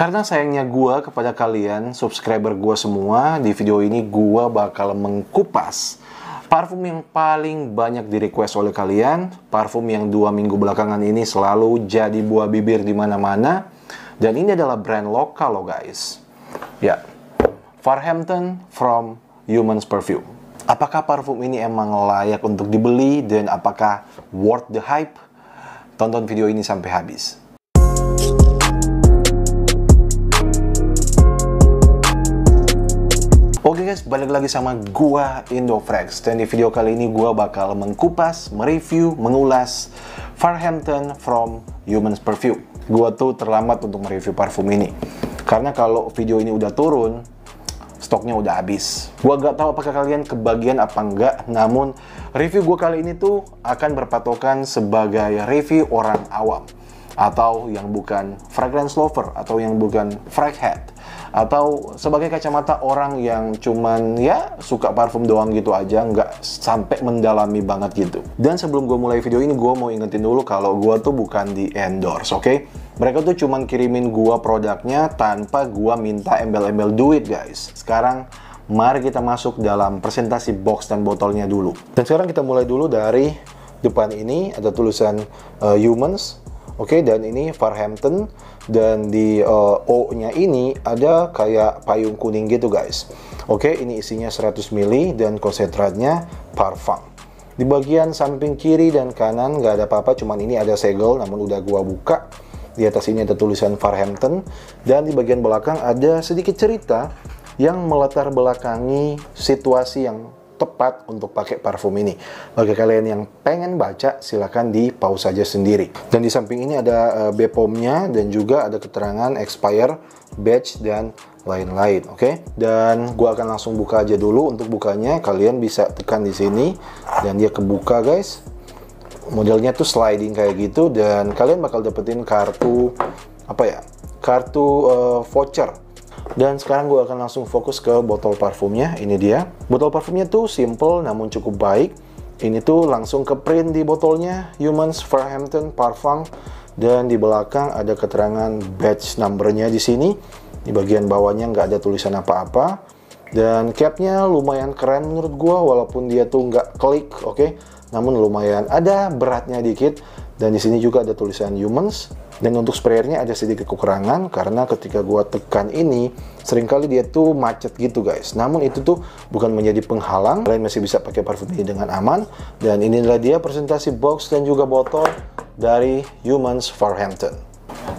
Karena sayangnya gue kepada kalian, subscriber gue semua, di video ini gue bakal mengkupas parfum yang paling banyak di request oleh kalian, parfum yang dua minggu belakangan ini selalu jadi buah bibir di mana-mana, dan ini adalah brand lokal loh guys. Ya, Farhampton from Humans Perfume. Apakah parfum ini emang layak untuk dibeli dan apakah worth the hype? Tonton video ini sampai habis. Oke guys, balik lagi sama gua Indofrex dan di video kali ini gua bakal mengkupas, mereview, mengulas Farhampton from Humans Perfume. Gua tuh terlambat untuk mereview parfum ini. Karena kalau video ini udah turun, stoknya udah habis. Gua gak tahu apakah kalian kebagian apa enggak, namun review gua kali ini tuh akan berpatokan sebagai review orang awam atau yang bukan fragrance lover atau yang bukan frag head atau sebagai kacamata orang yang cuman ya suka parfum doang gitu aja nggak sampai mendalami banget gitu dan sebelum gue mulai video ini gue mau ingetin dulu kalau gue tuh bukan di endorse oke okay? mereka tuh cuman kirimin gue produknya tanpa gue minta embel-embel duit guys sekarang mari kita masuk dalam presentasi box dan botolnya dulu dan sekarang kita mulai dulu dari depan ini ada tulisan uh, humans Oke, okay, dan ini Farhampton dan di uh, O-nya ini ada kayak payung kuning gitu guys. Oke, okay, ini isinya 100 ml dan konsentratnya parfum. Di bagian samping kiri dan kanan nggak ada apa-apa, cuman ini ada segel namun udah gua buka. Di atas ini ada tulisan Farhampton dan di bagian belakang ada sedikit cerita yang melatar belakangi situasi yang tepat untuk pakai parfum ini. Bagi kalian yang pengen baca, silahkan di pause saja sendiri. Dan di samping ini ada uh, eh, BPOM-nya dan juga ada keterangan expire, batch, dan lain-lain, oke? Okay? Dan gua akan langsung buka aja dulu untuk bukanya. Kalian bisa tekan di sini dan dia kebuka, guys. Modelnya tuh sliding kayak gitu dan kalian bakal dapetin kartu apa ya? Kartu uh, voucher dan sekarang gue akan langsung fokus ke botol parfumnya. Ini dia. Botol parfumnya tuh simple namun cukup baik. Ini tuh langsung ke print di botolnya. Humans Farhampton Parfum. Dan di belakang ada keterangan batch numbernya di sini. Di bagian bawahnya nggak ada tulisan apa-apa. Dan capnya lumayan keren menurut gue walaupun dia tuh nggak klik, oke. Okay? Namun lumayan ada beratnya dikit. Dan di sini juga ada tulisan humans dan untuk sprayernya ada sedikit kekurangan karena ketika gua tekan ini, seringkali dia tuh macet gitu guys. Namun itu tuh bukan menjadi penghalang, kalian masih bisa pakai parfum ini dengan aman. Dan inilah dia presentasi box dan juga botol dari Humans Farhampton.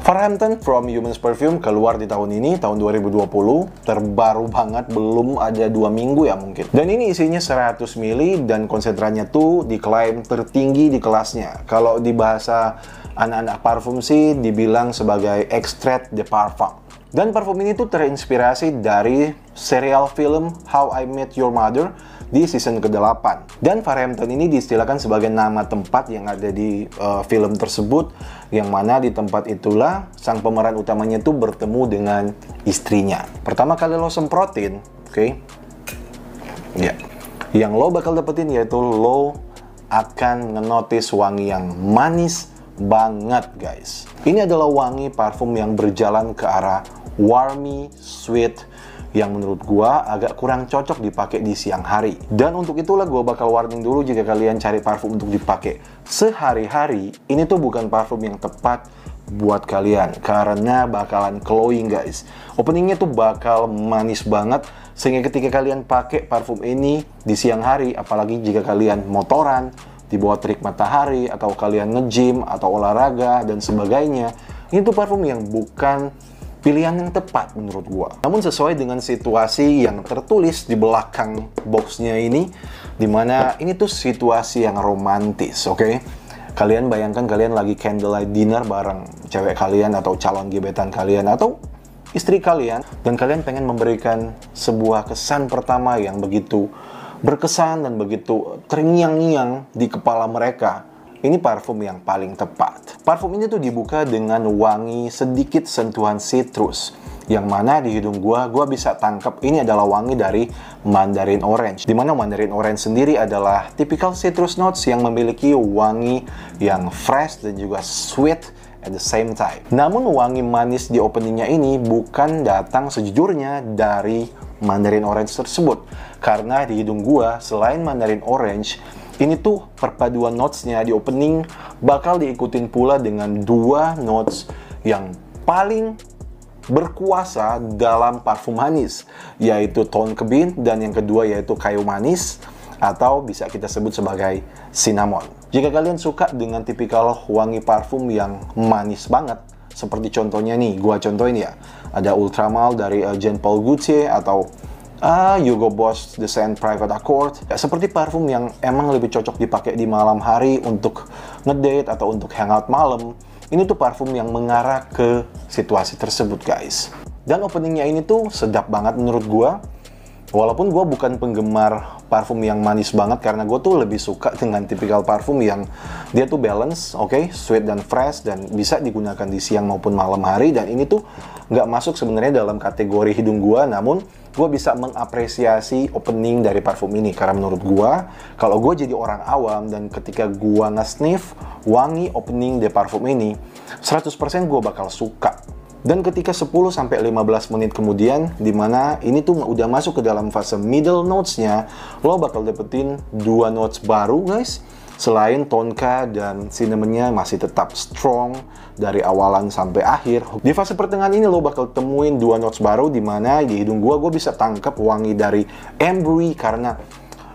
Farhampton from Humans Perfume keluar di tahun ini, tahun 2020, terbaru banget, belum ada dua minggu ya mungkin. Dan ini isinya 100 ml dan konsentrannya tuh diklaim tertinggi di kelasnya. Kalau di bahasa anak-anak parfum sih dibilang sebagai extract de parfum. Dan parfum ini tuh terinspirasi dari serial film How I Met Your Mother di season ke-8. Dan Farhampton ini diistilahkan sebagai nama tempat yang ada di uh, film tersebut, yang mana di tempat itulah sang pemeran utamanya tuh bertemu dengan istrinya. Pertama kali lo semprotin, oke? Okay? Ya. Yeah. Yang lo bakal dapetin yaitu lo akan ngenotis wangi yang manis, banget guys. Ini adalah wangi parfum yang berjalan ke arah warmy, sweet, yang menurut gua agak kurang cocok dipakai di siang hari. Dan untuk itulah gua bakal warning dulu jika kalian cari parfum untuk dipakai sehari-hari, ini tuh bukan parfum yang tepat buat kalian karena bakalan glowing guys. Openingnya tuh bakal manis banget sehingga ketika kalian pakai parfum ini di siang hari, apalagi jika kalian motoran di bawah terik matahari atau kalian nge-gym atau olahraga dan sebagainya itu parfum yang bukan pilihan yang tepat menurut gua. Namun sesuai dengan situasi yang tertulis di belakang boxnya ini, dimana ini tuh situasi yang romantis, oke? Okay? Kalian bayangkan kalian lagi candlelight dinner bareng cewek kalian atau calon gebetan kalian atau istri kalian dan kalian pengen memberikan sebuah kesan pertama yang begitu berkesan dan begitu terngiang-ngiang di kepala mereka. Ini parfum yang paling tepat. Parfum ini tuh dibuka dengan wangi sedikit sentuhan citrus yang mana di hidung gua gua bisa tangkap ini adalah wangi dari mandarin orange dimana mandarin orange sendiri adalah typical citrus notes yang memiliki wangi yang fresh dan juga sweet at the same time namun wangi manis di openingnya ini bukan datang sejujurnya dari Mandarin Orange tersebut. Karena di hidung gua, selain Mandarin Orange, ini tuh perpaduan notes-nya di opening bakal diikutin pula dengan dua notes yang paling berkuasa dalam parfum manis, yaitu tone kebin dan yang kedua yaitu kayu manis atau bisa kita sebut sebagai cinnamon. Jika kalian suka dengan tipikal wangi parfum yang manis banget, seperti contohnya nih, gua contohin ya. Ada Ultramal dari uh, Jean Paul Gaultier atau uh, Hugo Boss The Private Accord. Ya, seperti parfum yang emang lebih cocok dipakai di malam hari untuk ngedate atau untuk hangout malam. Ini tuh parfum yang mengarah ke situasi tersebut, guys. Dan openingnya ini tuh sedap banget menurut gua. Walaupun gua bukan penggemar parfum yang manis banget karena gue tuh lebih suka dengan tipikal parfum yang dia tuh balance, oke, okay? sweet dan fresh dan bisa digunakan di siang maupun malam hari dan ini tuh nggak masuk sebenarnya dalam kategori hidung gue, namun gue bisa mengapresiasi opening dari parfum ini karena menurut gue kalau gue jadi orang awam dan ketika gue nge-sniff wangi opening de parfum ini 100% gue bakal suka dan ketika 10 sampai 15 menit kemudian di mana ini tuh udah masuk ke dalam fase middle notes-nya, lo bakal dapetin dua notes baru, guys. Selain tonka dan cinnamonnya masih tetap strong dari awalan sampai akhir. Di fase pertengahan ini lo bakal temuin dua notes baru di mana di hidung gua gua bisa tangkap wangi dari embry karena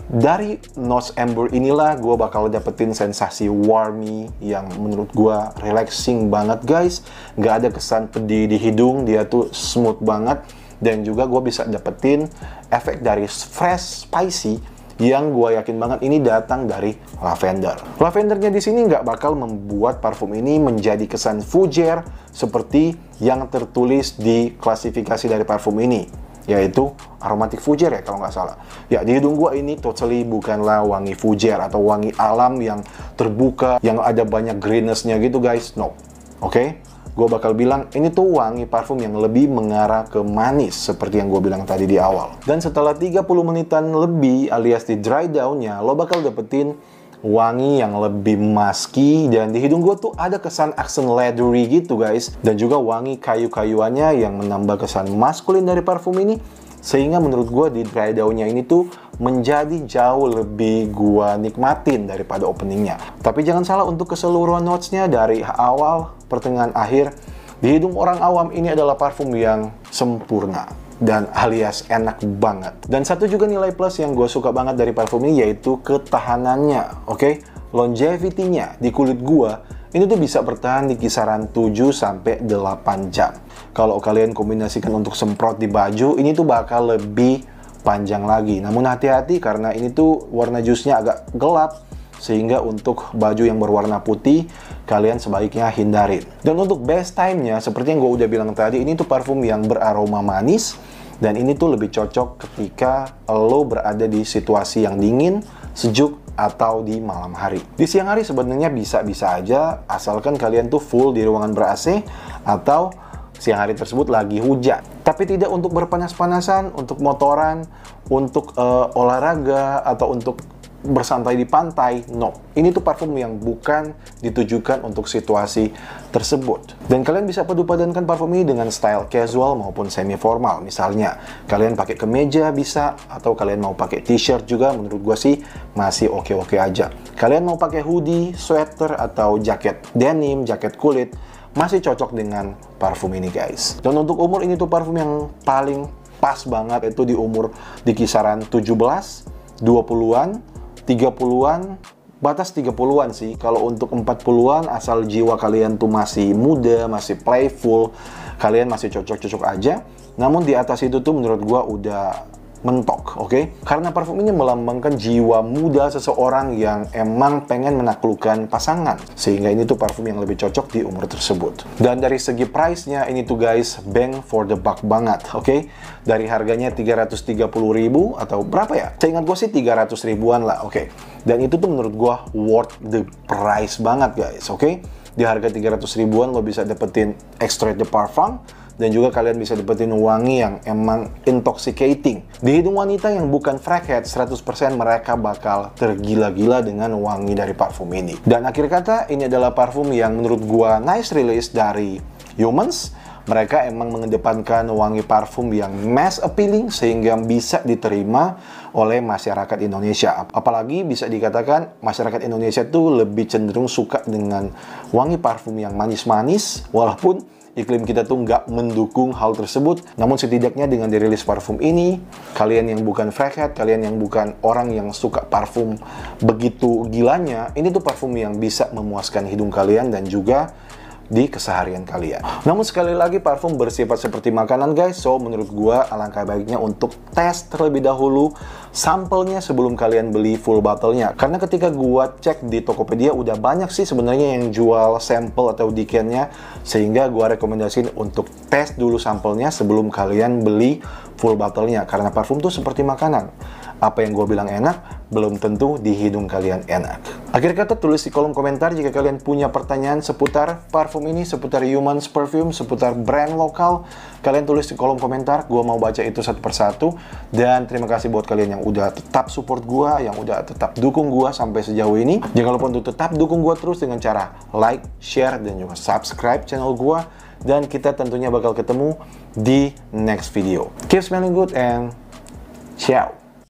dari nose Ember inilah gue bakal dapetin sensasi warmy yang menurut gue relaxing banget guys. Gak ada kesan pedih di hidung, dia tuh smooth banget. Dan juga gue bisa dapetin efek dari fresh spicy yang gue yakin banget ini datang dari lavender. Lavendernya di sini nggak bakal membuat parfum ini menjadi kesan fujer seperti yang tertulis di klasifikasi dari parfum ini yaitu aromatik fujer ya kalau nggak salah. Ya di hidung gua ini totally bukanlah wangi fujer atau wangi alam yang terbuka, yang ada banyak greennessnya gitu guys. No, oke? Okay? Gua bakal bilang ini tuh wangi parfum yang lebih mengarah ke manis seperti yang gua bilang tadi di awal. Dan setelah 30 menitan lebih alias di dry down-nya lo bakal dapetin wangi yang lebih maski dan di hidung gue tuh ada kesan aksen leathery gitu guys dan juga wangi kayu-kayuannya yang menambah kesan maskulin dari parfum ini sehingga menurut gue di dry daunnya ini tuh menjadi jauh lebih gua nikmatin daripada openingnya tapi jangan salah untuk keseluruhan notesnya dari awal pertengahan akhir di hidung orang awam ini adalah parfum yang sempurna dan alias enak banget. Dan satu juga nilai plus yang gue suka banget dari parfum ini yaitu ketahanannya, oke? Okay? Longevity-nya di kulit gue ini tuh bisa bertahan di kisaran 7 sampai 8 jam. Kalau kalian kombinasikan untuk semprot di baju, ini tuh bakal lebih panjang lagi. Namun hati-hati karena ini tuh warna jusnya agak gelap sehingga untuk baju yang berwarna putih, kalian sebaiknya hindarin. Dan untuk best time-nya, seperti yang gue udah bilang tadi, ini tuh parfum yang beraroma manis, dan ini tuh lebih cocok ketika lo berada di situasi yang dingin, sejuk, atau di malam hari. Di siang hari sebenarnya bisa-bisa aja, asalkan kalian tuh full di ruangan ber-AC atau siang hari tersebut lagi hujan. Tapi tidak untuk berpanas-panasan, untuk motoran, untuk uh, olahraga, atau untuk bersantai di pantai, no. Ini tuh parfum yang bukan ditujukan untuk situasi tersebut. Dan kalian bisa padupadankan parfum ini dengan style casual maupun semi formal. Misalnya, kalian pakai kemeja bisa atau kalian mau pakai t-shirt juga menurut gue sih masih oke-oke aja. Kalian mau pakai hoodie, sweater atau jaket denim, jaket kulit masih cocok dengan parfum ini guys. Dan untuk umur ini tuh parfum yang paling pas banget itu di umur di kisaran 17 20-an 30-an batas 30-an sih. Kalau untuk 40-an asal jiwa kalian tuh masih muda, masih playful, kalian masih cocok-cocok aja. Namun di atas itu tuh menurut gua udah mentok, oke? Okay? Karena parfum ini melambangkan jiwa muda seseorang yang emang pengen menaklukkan pasangan. Sehingga ini tuh parfum yang lebih cocok di umur tersebut. Dan dari segi price-nya, ini tuh guys, bang for the buck banget, oke? Okay? Dari harganya 330 ribu atau berapa ya? Saya ingat gue sih 300 ribuan lah, oke? Okay? Dan itu tuh menurut gue worth the price banget guys, oke? Okay? Di harga 300 ribuan lo bisa dapetin extra the parfum, dan juga kalian bisa dapetin wangi yang emang intoxicating. Di hidung wanita yang bukan frackhead, 100% mereka bakal tergila-gila dengan wangi dari parfum ini. Dan akhir kata, ini adalah parfum yang menurut gua nice release dari Humans mereka emang mengedepankan wangi parfum yang mass appealing sehingga bisa diterima oleh masyarakat Indonesia. Apalagi bisa dikatakan masyarakat Indonesia tuh lebih cenderung suka dengan wangi parfum yang manis-manis walaupun iklim kita tuh nggak mendukung hal tersebut. Namun setidaknya dengan dirilis parfum ini, kalian yang bukan frackhead, kalian yang bukan orang yang suka parfum begitu gilanya, ini tuh parfum yang bisa memuaskan hidung kalian dan juga di keseharian kalian. Namun sekali lagi parfum bersifat seperti makanan guys, so menurut gua alangkah baiknya untuk tes terlebih dahulu sampelnya sebelum kalian beli full bottle-nya. Karena ketika gua cek di Tokopedia udah banyak sih sebenarnya yang jual sampel atau decan-nya sehingga gua rekomendasiin untuk tes dulu sampelnya sebelum kalian beli full bottle-nya karena parfum tuh seperti makanan. Apa yang gue bilang enak, belum tentu di hidung kalian enak. Akhir kata tulis di kolom komentar jika kalian punya pertanyaan seputar parfum ini, seputar Humans Perfume, seputar brand lokal. Kalian tulis di kolom komentar, gue mau baca itu satu persatu. Dan terima kasih buat kalian yang udah tetap support gue, yang udah tetap dukung gue sampai sejauh ini. Jangan lupa untuk tetap dukung gue terus dengan cara like, share, dan juga subscribe channel gue dan kita tentunya bakal ketemu di next video. Keep smelling good and ciao!